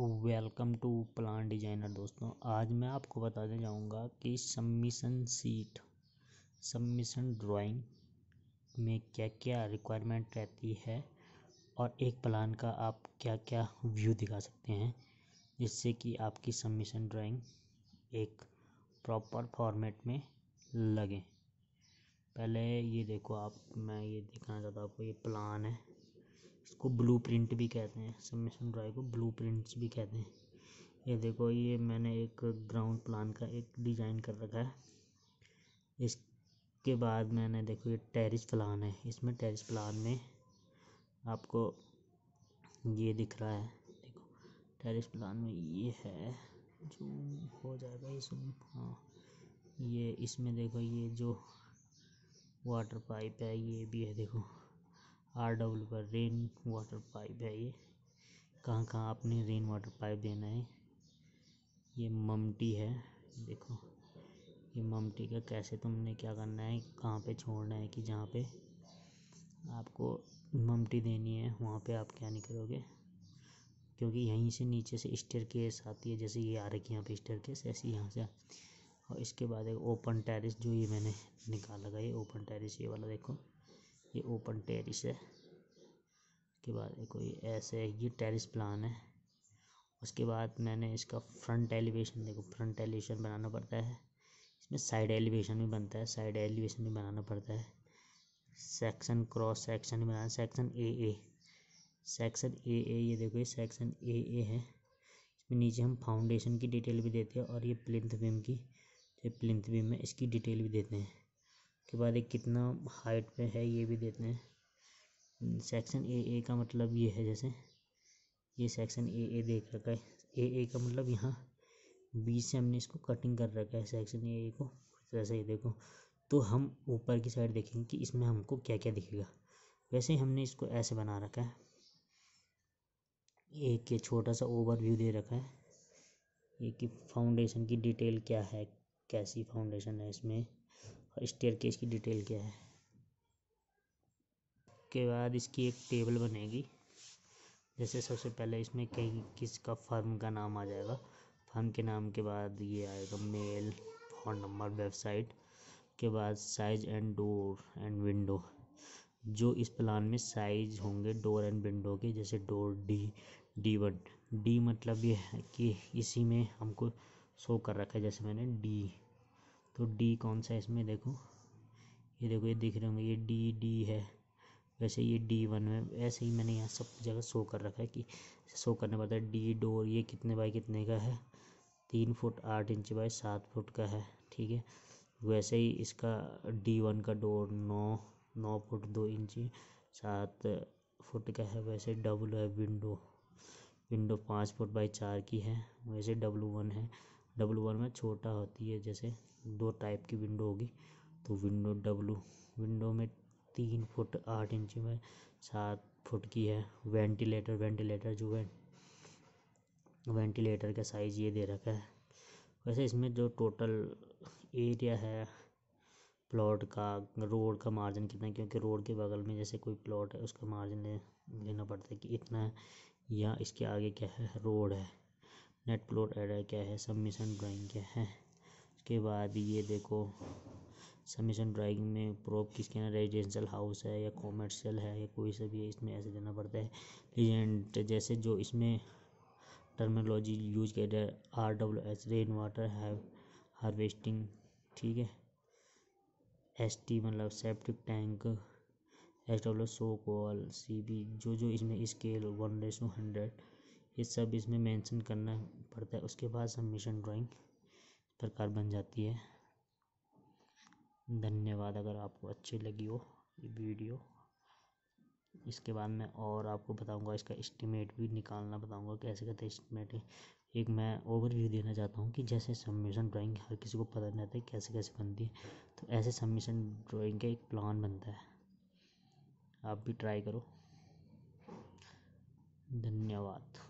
welcome to plan designer दोस्तों आज मैं आपको बताने जाऊंगा कि सबमिशन सीट सबमिशन ड्राइंग में क्या क्या रिक्वायरमेंट रहती है और एक प्लान का आप क्या क्या व्यू दिखा सकते हैं जिससे कि आपकी सबमिशन ड्राइंग एक प्रॉपर फॉर्मेट में लगे पहले ये देखो आप मैं ये दिखाना चाहता हूँ आपको ये प्लान है इसको ब्लू प्रिंट भी कहते हैं सबमिशन ड्राइव को ब्लू प्रिंट्स भी कहते हैं ये देखो ये मैंने एक ग्राउंड प्लान का एक डिज़ाइन कर रखा है इसके बाद मैंने देखो ये टेरिस प्लान है इसमें टेरिस प्लान में आपको ये दिख रहा है देखो टेरिस प्लान में ये है जो हो जाएगा ये सुन हाँ ये इसमें देखो ये जो वाटर पाइप है ये भी है देखो आर डब्ल्यू का रेन वाटर पाइप है ये कहाँ कहाँ आपने रेन वाटर पाइप देना है ये ममटी है देखो ये ममटी का कैसे तुमने क्या करना है कहाँ पे छोड़ना है कि जहाँ पे आपको ममटी देनी है वहाँ पे आप क्या नहीं करोगे क्योंकि यहीं से नीचे से स्टेयर केस आती है जैसे ये आ रखी यहाँ पे स्टेयर केस ऐसे यहाँ से और इसके बाद एक ओपन टेरिस जो ये मैंने निकाला गया ओपन टेरिस ये वाला देखो ये ओपन टेरिस है उसके बाद कोई ऐसे ये टेरिस प्लान है उसके बाद मैंने इसका फ्रंट एलिवेशन देखो फ्रंट एलिवेशन बनाना पड़ता है इसमें साइड एलिवेशन भी बनता है साइड एलिवेशन भी बनाना पड़ता है सेक्शन क्रॉस सेक्शन भी बनाना section A A section A ए ये देखो ये सेक्शन ए ए है इसमें नीचे हम फाउंडेशन की डिटेल भी देते हैं और ये प्लिंथ बीम की जो प्लिंथ बीम है इसकी डिटेल भी देते हैं उसके बाद एक कितना हाइट पे है ये भी देते हैं सेक्शन ए ए का मतलब ये है जैसे ये सेक्शन ए ए देख रखा है ए ए का मतलब यहाँ बीच से हमने इसको कटिंग कर रखा है सेक्शन ए ए को जैसे ये देखो तो हम ऊपर की साइड देखेंगे कि इसमें हमको क्या क्या दिखेगा वैसे ही हमने इसको ऐसे बना रखा है एक ये छोटा सा ओवरव्यू दे रखा है ये कि फाउंडेशन की डिटेल क्या है कैसी फाउंडेशन है इसमें और केस की डिटेल क्या है के बाद इसकी एक टेबल बनेगी जैसे सबसे पहले इसमें कहीं किसका फर्म का नाम आ जाएगा फर्म के नाम के बाद ये आएगा मेल फोन नंबर वेबसाइट के बाद size and door and window जो इस प्लान में साइज होंगे डोर एंड विंडो के जैसे door D D one D मतलब ये है कि इसी में हमको शो कर रखा है जैसे मैंने डी तो डी कौन सा है इसमें देखो ये देखो ये दिख रहे होंगे ये डी डी है वैसे ये डी वन में ऐसे ही मैंने यहाँ सब जगह शो कर रखा है कि शो करने पड़ता है डी डोर ये कितने बाई कितने का है तीन फुट आठ इंच बाई सात फुट का है ठीक है वैसे ही इसका डी वन का डोर नौ नौ फुट दो इंच सात फुट का है वैसे डब्लू है विंडो विंडो पाँच फुट बाई चार की है वैसे डब्लू वन है डब्लू वन में छोटा होती है जैसे दो टाइप की विंडो होगी तो विंडो डब्लू विंडो में तीन फुट आठ इंच में सात फुट की है वेंटिलेटर वेंटिलेटर जो है वेंटिलेटर का साइज़ ये दे रखा है वैसे इसमें जो टोटल एरिया है प्लॉट का रोड का मार्जिन कितना है क्योंकि रोड के बगल में जैसे कोई प्लॉट है उसका मार्जिन लेना पड़ता है कि इतना है या इसके आगे क्या है रोड है नेट प्लॉट एरर क्या है सबमिशन ड्राइंग क्या है उसके बाद ये देखो सबमिशन ड्राइंग में प्रोप किसके ना रेजिडेंशियल हाउस है या कॉमर्शियल है या कोई सा भी है इसमें ऐसे देना पड़ता है लीजेंट जैसे जो इसमें टर्मिनोलॉजी यूज किया जाए R W H rain water है हार्वेस्टिंग ठीक है एस टी मतलब septic tank S W so call C B जो जो इसमें स्केल वन रेसो हंड्रेड ये सब इसमें मेंशन करना पड़ता है उसके बाद सबमिशन ड्राइंग प्रकार बन जाती है धन्यवाद अगर आपको अच्छी लगी हो ये वीडियो इसके बाद मैं और आपको बताऊंगा इसका एस्टिमेट भी निकालना बताऊंगा कैसे कहते हैं एस्टिमेट एक मैं ओवरव्यू देना चाहता हूँ कि जैसे सबमिशन ड्राइंग हर किसी को पता नहीं रहता कैसे कैसे बनती है तो ऐसे सबमिशन ड्राइंग का एक प्लान बनता है आप भी ट्राई करो धन्यवाद